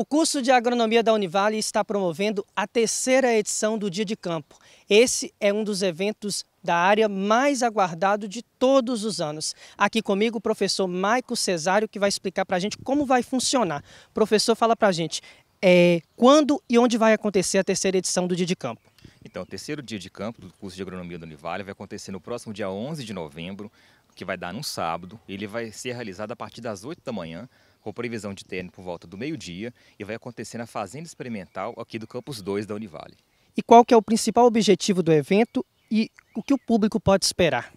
O curso de agronomia da Univale está promovendo a terceira edição do Dia de Campo. Esse é um dos eventos da área mais aguardado de todos os anos. Aqui comigo o professor Maico Cesário, que vai explicar para a gente como vai funcionar. professor, fala para a gente é, quando e onde vai acontecer a terceira edição do Dia de Campo. Então, o terceiro dia de campo do curso de agronomia da Univale vai acontecer no próximo dia 11 de novembro, que vai dar num sábado. Ele vai ser realizado a partir das 8 da manhã com previsão de término por volta do meio-dia e vai acontecer na Fazenda Experimental aqui do Campus 2 da Univale. E qual que é o principal objetivo do evento e o que o público pode esperar?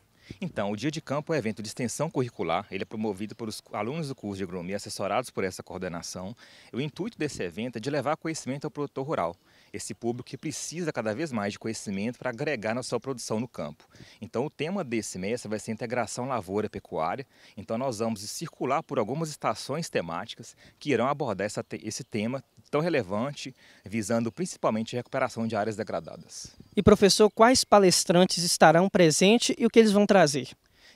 Então, o Dia de Campo é um evento de extensão curricular, ele é promovido pelos alunos do curso de agronomia assessorados por essa coordenação. O intuito desse evento é de levar conhecimento ao produtor rural, esse público que precisa cada vez mais de conhecimento para agregar na sua produção no campo. Então, o tema desse mês vai ser integração lavoura-pecuária. Então, nós vamos circular por algumas estações temáticas que irão abordar essa, esse tema tão relevante, visando principalmente a recuperação de áreas degradadas. E professor, quais palestrantes estarão presentes e o que eles vão trazer?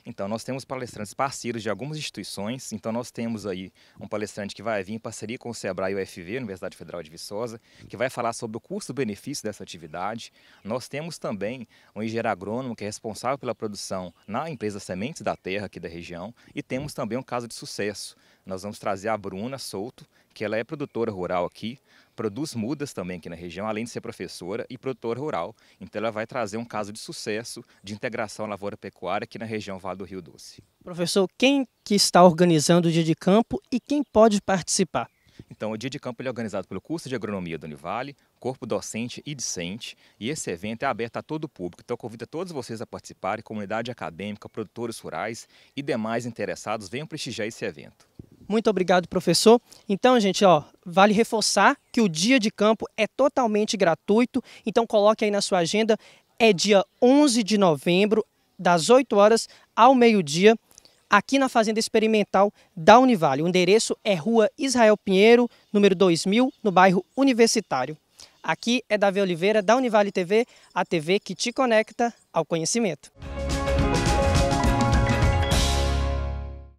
Então, nós temos palestrantes parceiros de algumas instituições. Então, nós temos aí um palestrante que vai vir em parceria com o SEBRAE UFV, Universidade Federal de Viçosa, que vai falar sobre o custo-benefício dessa atividade. Nós temos também um engenheiro agrônomo que é responsável pela produção na empresa Sementes da Terra aqui da região e temos também um caso de sucesso nós vamos trazer a Bruna Souto, que ela é produtora rural aqui, produz mudas também aqui na região, além de ser professora e produtora rural. Então ela vai trazer um caso de sucesso de integração à lavoura pecuária aqui na região Vale do Rio Doce. Professor, quem que está organizando o dia de campo e quem pode participar? Então, o Dia de Campo é organizado pelo curso de agronomia do Univale, corpo docente e discente, e esse evento é aberto a todo o público. Então, convido todos vocês a participarem, comunidade acadêmica, produtores rurais e demais interessados, venham prestigiar esse evento. Muito obrigado, professor. Então, gente, ó, vale reforçar que o dia de campo é totalmente gratuito. Então, coloque aí na sua agenda. É dia 11 de novembro, das 8 horas ao meio-dia, aqui na Fazenda Experimental da Univale. O endereço é Rua Israel Pinheiro, número 2000, no bairro Universitário. Aqui é Davi Oliveira, da Univale TV, a TV que te conecta ao conhecimento.